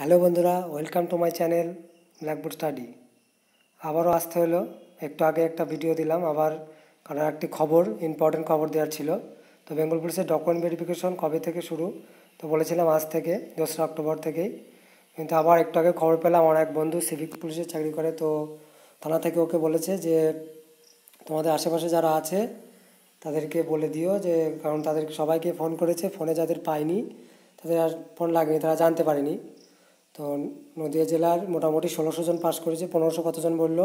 hello বন্ধুরা welcome to my channel blackboard study আবারও আসতে হলো একটু আগে একটা ভিডিও দিলাম আবার কারণ একটি খবর ইম্পর্ট্যান্ট খবর দেওয়ার ছিল তো বেঙ্গল পুলিশের ডকুমেন্ট ভেরিফিকেশন কবে থেকে শুরু তো বলেছিলাম আজ থেকে দোসরা অক্টোবর থেকেই কিন্তু আবার একটু আগে খবর পেলাম আমার এক বন্ধু সিভিক পুলিশের চাকরি করে তো থানা থেকে ওকে বলেছে যে তোমাদের আশেপাশে যারা আছে তাদেরকে বলে দিও যে কারণ তাদেরকে সবাইকে ফোন করেছে ফোনে যাদের পায়নি তাদের আর ফোন লাগেনি তারা জানতে পারেনি তো নদিয়া জেলার মোটামুটি ষোলোশো জন পাস করেছে পনেরোশো কতজন বলল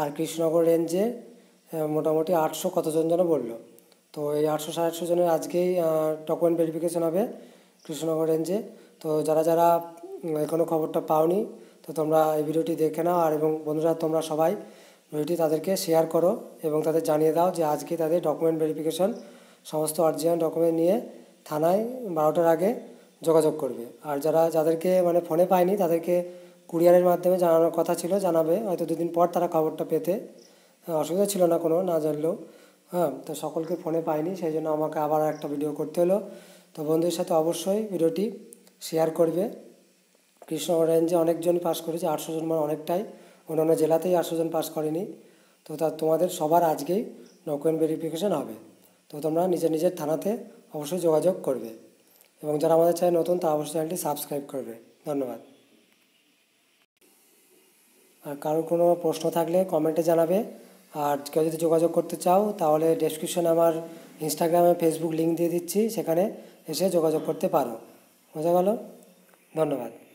আর কৃষ্ণনগর রেঞ্জে মোটামুটি আটশো কতজন যেন বলল তো এই আটশো সাড়ে আটশো জনের আজকেই ডকুমেন্ট ভেরিফিকেশন হবে কৃষ্ণনগর রেঞ্জে তো যারা যারা এখনও খবরটা পাওনি তো তোমরা এই ভিডিওটি দেখে নাও আর এবং বন্ধুরা তোমরা সবাই ভিডিওটি তাদেরকে শেয়ার করো এবং তাদের জানিয়ে দাও যে আজকে তাদের ডকুমেন্ট ভেরিফিকেশন সমস্ত অরিজিনাল ডকুমেন্ট নিয়ে থানায় বারোটার আগে যোগাযোগ করবে আর যারা যাদেরকে মানে ফোনে পায়নি তাদেরকে কুরিয়ারের মাধ্যমে জানানোর কথা ছিল জানাবে হয়তো দুদিন পর তারা খবরটা পেতে হ্যাঁ, অসুবিধা ছিল না কোনো না জানলেও হ্যাঁ তো সকলকে ফোনে পায়নি সেই জন্য আমাকে আবার একটা ভিডিও করতে হলো তো বন্ধুদের সাথে অবশ্যই ভিডিওটি শেয়ার করবে কৃষ্ণ রেঞ্জে অনেকজন পাস করেছে আটশো জন মানে অনেকটাই অন্যান্য জেলাতেই আটশো জন পাস করেনি তো তা তোমাদের সবার আজকেই ডকুমেন্ট ভেরিফিকেশান হবে তো তোমরা নিজের নিজের থানাতে অবশ্যই যোগাযোগ করবে এবং যারা আমাদের চ্যানেল নতুন তা অবশ্যই চ্যানেলটি সাবস্ক্রাইব করবে ধন্যবাদ আর কারোর কোনো প্রশ্ন থাকলে কমেন্টে জানাবে আর কেউ যদি যোগাযোগ করতে চাও তাহলে ডেসক্রিপশানে আমার ইনস্টাগ্রামে ফেসবুক লিঙ্ক দিয়ে দিচ্ছি সেখানে এসে যোগাযোগ করতে পারো বোঝা গেল ধন্যবাদ